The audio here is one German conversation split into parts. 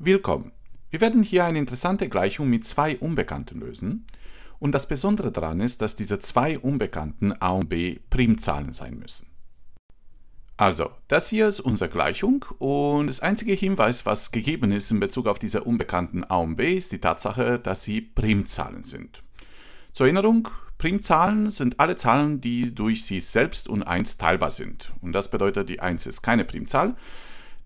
Willkommen! Wir werden hier eine interessante Gleichung mit zwei Unbekannten lösen und das Besondere daran ist, dass diese zwei Unbekannten a und b Primzahlen sein müssen. Also, das hier ist unsere Gleichung und das einzige Hinweis, was gegeben ist in Bezug auf diese Unbekannten a und b, ist die Tatsache, dass sie Primzahlen sind. Zur Erinnerung, Primzahlen sind alle Zahlen, die durch sie selbst und 1 teilbar sind. Und das bedeutet, die 1 ist keine Primzahl,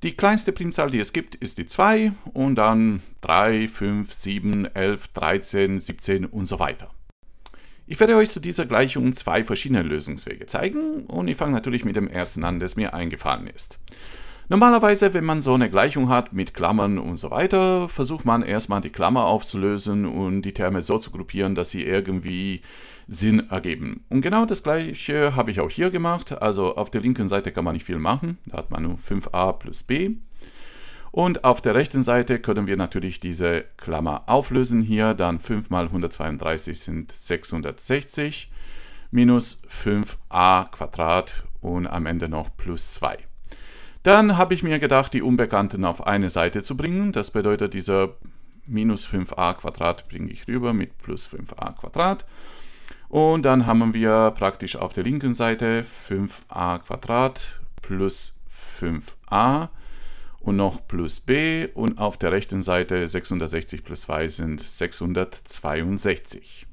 die kleinste Primzahl, die es gibt, ist die 2 und dann 3, 5, 7, 11, 13, 17 und so weiter. Ich werde euch zu dieser Gleichung zwei verschiedene Lösungswege zeigen und ich fange natürlich mit dem ersten an, das mir eingefallen ist. Normalerweise, wenn man so eine Gleichung hat mit Klammern und so weiter, versucht man erstmal die Klammer aufzulösen und die Terme so zu gruppieren, dass sie irgendwie Sinn ergeben. Und genau das gleiche habe ich auch hier gemacht. Also auf der linken Seite kann man nicht viel machen. Da hat man nur 5a plus b. Und auf der rechten Seite können wir natürlich diese Klammer auflösen hier. Dann 5 mal 132 sind 660 minus 5a Quadrat und am Ende noch plus 2. Dann habe ich mir gedacht, die Unbekannten auf eine Seite zu bringen. Das bedeutet, dieser minus 5a Quadrat bringe ich rüber mit plus 5a Quadrat. Und dann haben wir praktisch auf der linken Seite 5a Quadrat plus 5a und noch plus b und auf der rechten Seite 660 plus 2 sind 662.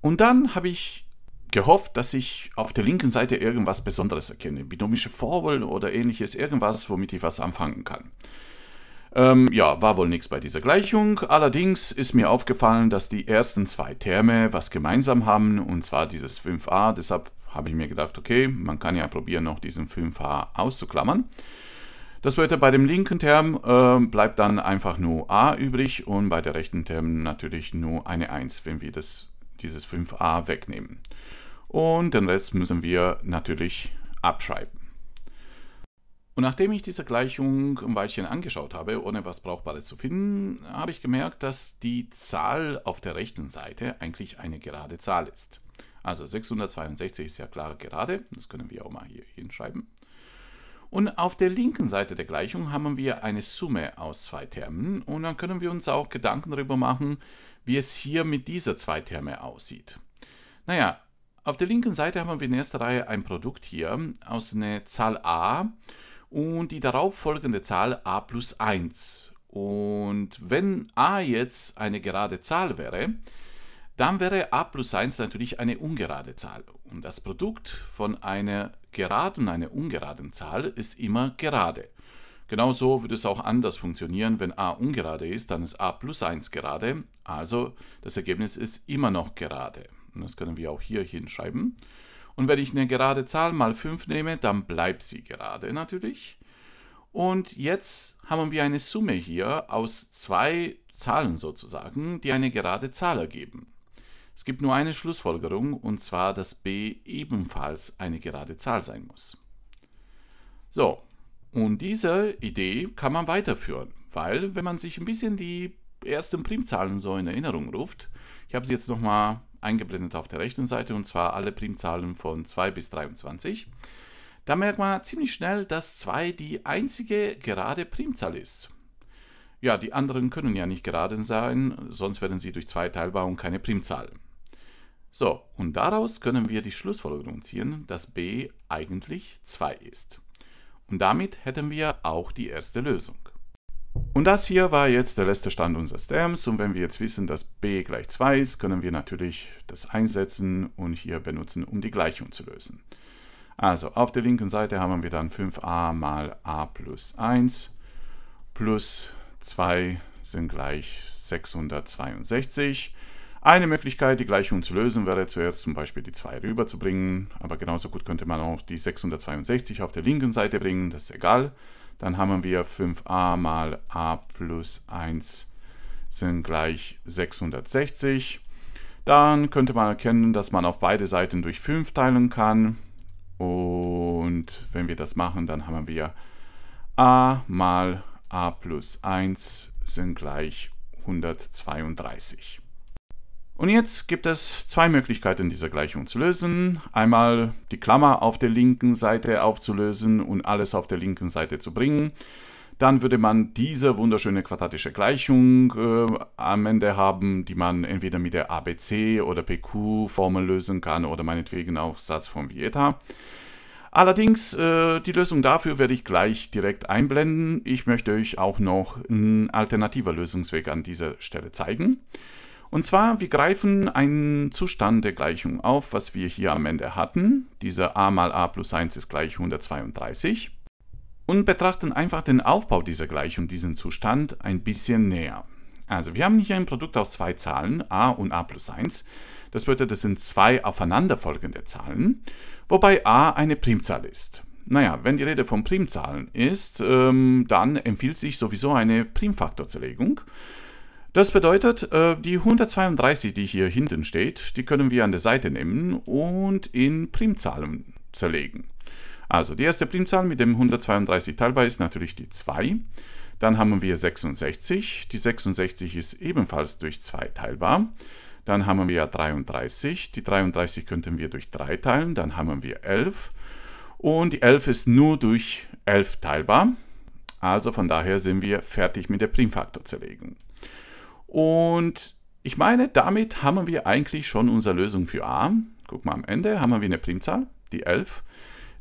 Und dann habe ich gehofft, dass ich auf der linken Seite irgendwas Besonderes erkenne. Binomische Formeln oder ähnliches, irgendwas, womit ich was anfangen kann. Ähm, ja, war wohl nichts bei dieser Gleichung. Allerdings ist mir aufgefallen, dass die ersten zwei Terme was gemeinsam haben, und zwar dieses 5a. Deshalb habe ich mir gedacht, okay, man kann ja probieren, noch diesen 5a auszuklammern. Das wird bei dem linken Term äh, bleibt dann einfach nur a übrig und bei der rechten Term natürlich nur eine 1, wenn wir das dieses 5a wegnehmen. Und den Rest müssen wir natürlich abschreiben. Und nachdem ich diese Gleichung ein Weilchen angeschaut habe, ohne was Brauchbares zu finden, habe ich gemerkt, dass die Zahl auf der rechten Seite eigentlich eine gerade Zahl ist. Also 662 ist ja klar gerade, das können wir auch mal hier hinschreiben. Und auf der linken Seite der Gleichung haben wir eine Summe aus zwei Termen und dann können wir uns auch Gedanken darüber machen, wie es hier mit dieser Zweitherme aussieht. Naja, auf der linken Seite haben wir in erster Reihe ein Produkt hier aus einer Zahl a und die darauffolgende Zahl a plus 1. Und wenn a jetzt eine gerade Zahl wäre, dann wäre a plus 1 natürlich eine ungerade Zahl. Und das Produkt von einer geraden und einer ungeraden Zahl ist immer gerade. Genauso würde es auch anders funktionieren, wenn a ungerade ist, dann ist a plus 1 gerade, also das Ergebnis ist immer noch gerade. Und das können wir auch hier hinschreiben. Und wenn ich eine gerade Zahl mal 5 nehme, dann bleibt sie gerade natürlich. Und jetzt haben wir eine Summe hier aus zwei Zahlen sozusagen, die eine gerade Zahl ergeben. Es gibt nur eine Schlussfolgerung, und zwar, dass b ebenfalls eine gerade Zahl sein muss. So, und diese Idee kann man weiterführen, weil wenn man sich ein bisschen die ersten Primzahlen so in Erinnerung ruft, ich habe sie jetzt nochmal eingeblendet auf der rechten Seite und zwar alle Primzahlen von 2 bis 23, da merkt man ziemlich schnell, dass 2 die einzige gerade Primzahl ist. Ja, die anderen können ja nicht gerade sein, sonst werden sie durch 2 teilbar und keine Primzahl. So, und daraus können wir die Schlussfolgerung ziehen, dass b eigentlich 2 ist. Und damit hätten wir auch die erste Lösung. Und das hier war jetzt der letzte Stand unseres Terms. und wenn wir jetzt wissen, dass b gleich 2 ist, können wir natürlich das einsetzen und hier benutzen, um die Gleichung zu lösen. Also auf der linken Seite haben wir dann 5a mal a plus 1 plus 2 sind gleich 662. Eine Möglichkeit, die Gleichung zu lösen, wäre zuerst zum Beispiel die 2 rüberzubringen, aber genauso gut könnte man auch die 662 auf der linken Seite bringen, das ist egal. Dann haben wir 5a mal a plus 1 sind gleich 660. Dann könnte man erkennen, dass man auf beide Seiten durch 5 teilen kann. Und wenn wir das machen, dann haben wir a mal a plus 1 sind gleich 132. Und jetzt gibt es zwei Möglichkeiten, diese Gleichung zu lösen. Einmal die Klammer auf der linken Seite aufzulösen und alles auf der linken Seite zu bringen. Dann würde man diese wunderschöne quadratische Gleichung äh, am Ende haben, die man entweder mit der ABC- oder PQ-Formel lösen kann oder meinetwegen auch Satz von Vieta. Allerdings, äh, die Lösung dafür werde ich gleich direkt einblenden. Ich möchte euch auch noch einen alternativen Lösungsweg an dieser Stelle zeigen. Und zwar, wir greifen einen Zustand der Gleichung auf, was wir hier am Ende hatten. Dieser a mal a plus 1 ist gleich 132. Und betrachten einfach den Aufbau dieser Gleichung, diesen Zustand, ein bisschen näher. Also, wir haben hier ein Produkt aus zwei Zahlen, a und a plus 1. Das bedeutet, das sind zwei aufeinanderfolgende Zahlen, wobei a eine Primzahl ist. Naja, wenn die Rede von Primzahlen ist, ähm, dann empfiehlt sich sowieso eine Primfaktorzerlegung. Das bedeutet, äh, die 132, die hier hinten steht, die können wir an der Seite nehmen und in Primzahlen zerlegen. Also die erste Primzahl mit dem 132 teilbar ist natürlich die 2. Dann haben wir 66. Die 66 ist ebenfalls durch 2 teilbar. Dann haben wir 33. Die 33 könnten wir durch 3 teilen. Dann haben wir 11. Und die 11 ist nur durch 11 teilbar. Also von daher sind wir fertig mit der Primfaktorzerlegung. Und ich meine, damit haben wir eigentlich schon unsere Lösung für a. Guck mal, am Ende haben wir eine Primzahl, die 11,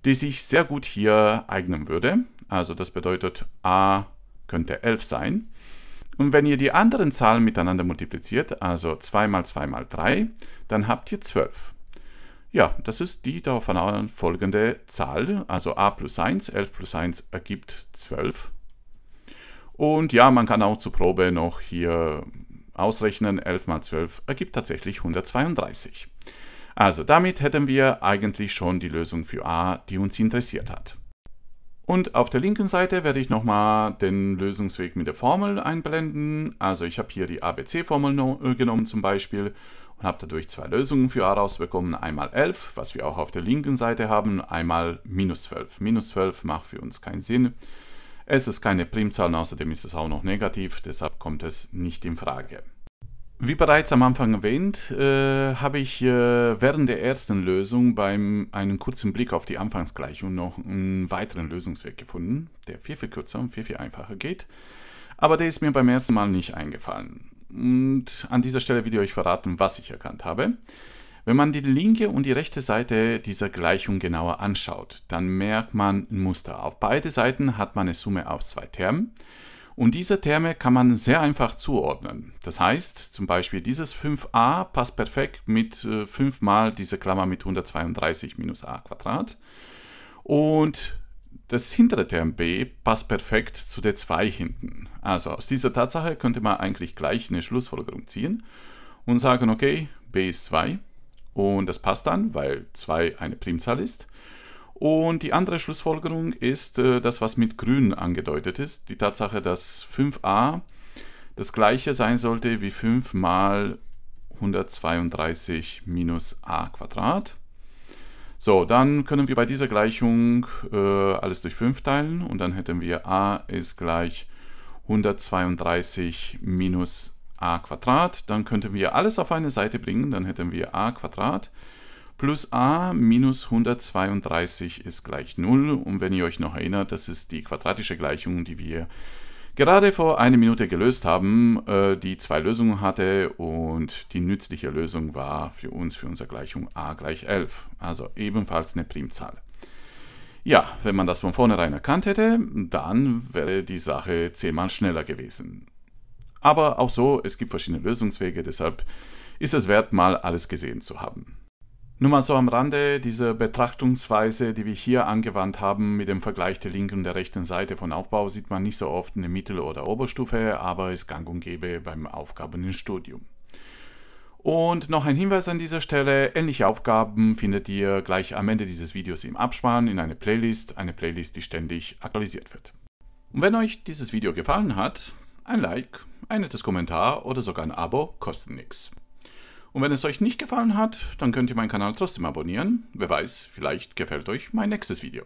die sich sehr gut hier eignen würde. Also das bedeutet, a könnte 11 sein. Und wenn ihr die anderen Zahlen miteinander multipliziert, also 2 mal 2 mal 3, dann habt ihr 12. Ja, das ist die darauf folgende Zahl, also a plus 1, 11 plus 1 ergibt 12. Und ja, man kann auch zur Probe noch hier ausrechnen, 11 mal 12 ergibt tatsächlich 132. Also damit hätten wir eigentlich schon die Lösung für a, die uns interessiert hat. Und auf der linken Seite werde ich nochmal den Lösungsweg mit der Formel einblenden. Also ich habe hier die ABC-Formel äh, genommen zum Beispiel und habe dadurch zwei Lösungen für a rausbekommen. Einmal 11, was wir auch auf der linken Seite haben, einmal minus 12. Minus 12 macht für uns keinen Sinn. Es ist keine Primzahl, außerdem ist es auch noch negativ, deshalb kommt es nicht in Frage. Wie bereits am Anfang erwähnt, äh, habe ich äh, während der ersten Lösung beim einen kurzen Blick auf die Anfangsgleichung noch einen weiteren Lösungsweg gefunden, der viel, viel kürzer und viel, viel einfacher geht. Aber der ist mir beim ersten Mal nicht eingefallen. Und an dieser Stelle will ich euch verraten, was ich erkannt habe. Wenn man die linke und die rechte Seite dieser Gleichung genauer anschaut, dann merkt man ein Muster. Auf beide Seiten hat man eine Summe aus zwei Termen. Und diese Terme kann man sehr einfach zuordnen. Das heißt, zum Beispiel dieses 5a passt perfekt mit 5 äh, mal diese Klammer mit 132 minus a Quadrat. Und das hintere Term b passt perfekt zu der 2 hinten. Also aus dieser Tatsache könnte man eigentlich gleich eine Schlussfolgerung ziehen und sagen, okay, b ist 2 und das passt dann, weil 2 eine Primzahl ist. Und die andere Schlussfolgerung ist äh, das, was mit grün angedeutet ist. Die Tatsache, dass 5a das gleiche sein sollte wie 5 mal 132 minus a Quadrat. So, dann können wir bei dieser Gleichung äh, alles durch 5 teilen und dann hätten wir a ist gleich 132 minus a Quadrat, dann könnten wir alles auf eine Seite bringen, dann hätten wir a Quadrat plus a minus 132 ist gleich 0. Und wenn ihr euch noch erinnert, das ist die quadratische Gleichung, die wir gerade vor einer Minute gelöst haben, äh, die zwei Lösungen hatte und die nützliche Lösung war für uns, für unsere Gleichung a gleich 11. Also ebenfalls eine Primzahl. Ja, wenn man das von vornherein erkannt hätte, dann wäre die Sache zehnmal schneller gewesen. Aber auch so, es gibt verschiedene Lösungswege, deshalb ist es wert, mal alles gesehen zu haben. Nur mal so am Rande, diese Betrachtungsweise, die wir hier angewandt haben mit dem Vergleich der linken und der rechten Seite von Aufbau, sieht man nicht so oft in der Mittel- oder Oberstufe, aber ist gang und gäbe beim Aufgaben im Studium. Und noch ein Hinweis an dieser Stelle, ähnliche Aufgaben findet ihr gleich am Ende dieses Videos im Abspann in einer Playlist, eine Playlist, die ständig aktualisiert wird. Und wenn euch dieses Video gefallen hat, ein Like, ein nettes Kommentar oder sogar ein Abo kostet nichts. Und wenn es euch nicht gefallen hat, dann könnt ihr meinen Kanal trotzdem abonnieren. Wer weiß, vielleicht gefällt euch mein nächstes Video.